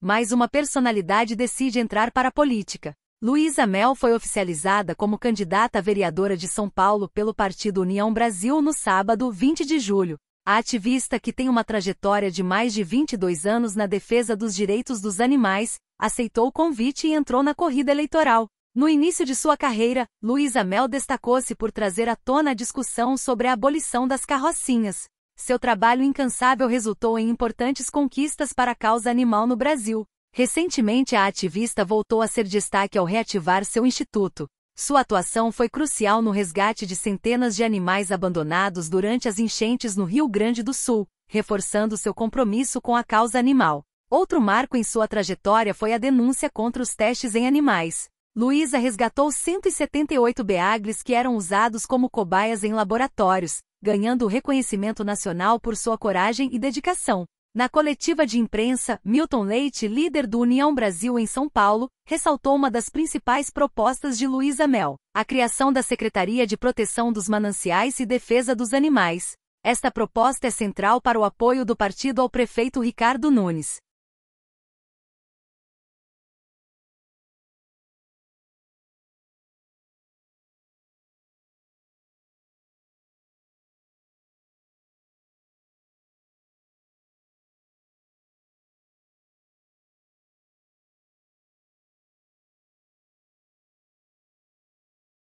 Mais uma personalidade decide entrar para a política. Luísa Mel foi oficializada como candidata a vereadora de São Paulo pelo Partido União Brasil no sábado 20 de julho. A ativista, que tem uma trajetória de mais de 22 anos na defesa dos direitos dos animais, aceitou o convite e entrou na corrida eleitoral. No início de sua carreira, Luísa Mel destacou-se por trazer à tona a discussão sobre a abolição das carrocinhas. Seu trabalho incansável resultou em importantes conquistas para a causa animal no Brasil. Recentemente, a ativista voltou a ser destaque ao reativar seu instituto. Sua atuação foi crucial no resgate de centenas de animais abandonados durante as enchentes no Rio Grande do Sul, reforçando seu compromisso com a causa animal. Outro marco em sua trajetória foi a denúncia contra os testes em animais. Luísa resgatou 178 beagles que eram usados como cobaias em laboratórios, ganhando reconhecimento nacional por sua coragem e dedicação. Na coletiva de imprensa, Milton Leite, líder do União Brasil em São Paulo, ressaltou uma das principais propostas de Luísa Mel, a criação da Secretaria de Proteção dos Mananciais e Defesa dos Animais. Esta proposta é central para o apoio do partido ao prefeito Ricardo Nunes,